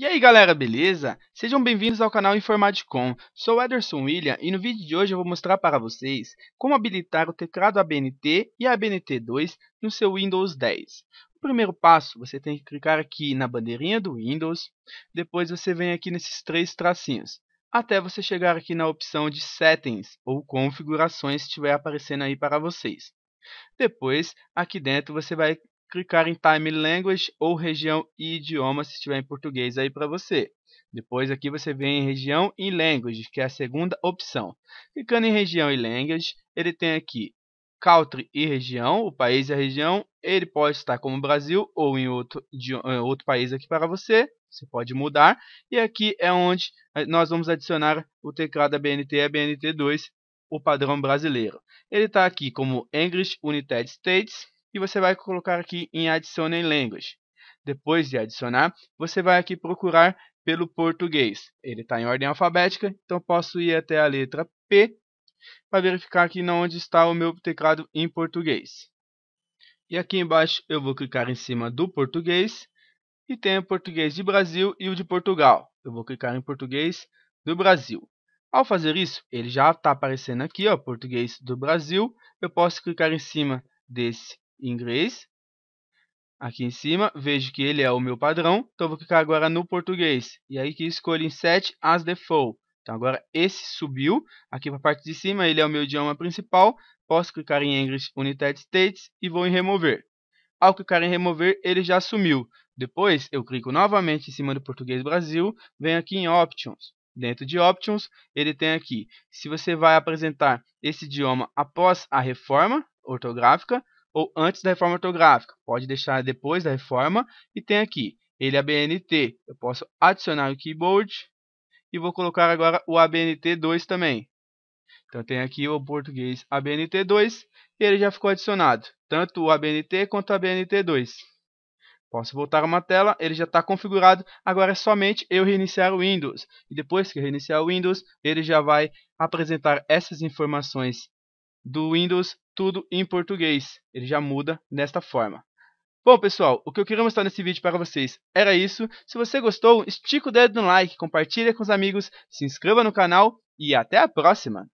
E aí galera, beleza? Sejam bem-vindos ao canal Informaticom, sou Ederson William e no vídeo de hoje eu vou mostrar para vocês como habilitar o teclado ABNT e ABNT2 no seu Windows 10. O primeiro passo, você tem que clicar aqui na bandeirinha do Windows, depois você vem aqui nesses três tracinhos, até você chegar aqui na opção de Settings ou Configurações se estiver aparecendo aí para vocês. Depois, aqui dentro você vai clicar em Time Language ou região e idioma se estiver em português aí para você. Depois aqui você vem em região e language, que é a segunda opção. Clicando em região e language, ele tem aqui country e região, o país e a região. Ele pode estar como Brasil ou em outro, de, eh, outro país aqui para você. Você pode mudar. E aqui é onde eh, nós vamos adicionar o teclado da BNT e a BNT2, o padrão brasileiro. Ele está aqui como English United States e você vai colocar aqui em Adicione Language. Depois de adicionar, você vai aqui procurar pelo português. Ele está em ordem alfabética, então posso ir até a letra P para verificar aqui onde está o meu teclado em português. E aqui embaixo eu vou clicar em cima do português e tem o português de Brasil e o de Portugal. Eu vou clicar em português do Brasil. Ao fazer isso, ele já está aparecendo aqui, ó, português do Brasil. Eu posso clicar em cima desse inglês. Aqui em cima, vejo que ele é o meu padrão, então vou clicar agora no português. E aí que escolho em set as default. Então agora esse subiu, aqui para a parte de cima ele é o meu idioma principal. Posso clicar em English United States e vou em remover. Ao clicar em remover, ele já sumiu. Depois, eu clico novamente em cima do português Brasil, venho aqui em Options. Dentro de Options, ele tem aqui, se você vai apresentar esse idioma após a reforma ortográfica, ou antes da reforma ortográfica. Pode deixar depois da reforma. E tem aqui ele é ABNT. Eu posso adicionar o keyboard e vou colocar agora o ABNT2 também. Então tem aqui o português ABNT2 e ele já ficou adicionado, tanto o ABNT quanto o ABNT2. Posso voltar uma tela, ele já está configurado, agora é somente eu reiniciar o Windows. E depois que reiniciar o Windows, ele já vai apresentar essas informações do Windows tudo em português. Ele já muda nesta forma. Bom, pessoal, o que eu queria mostrar nesse vídeo para vocês era isso. Se você gostou, estica o dedo no like, compartilha com os amigos, se inscreva no canal e até a próxima!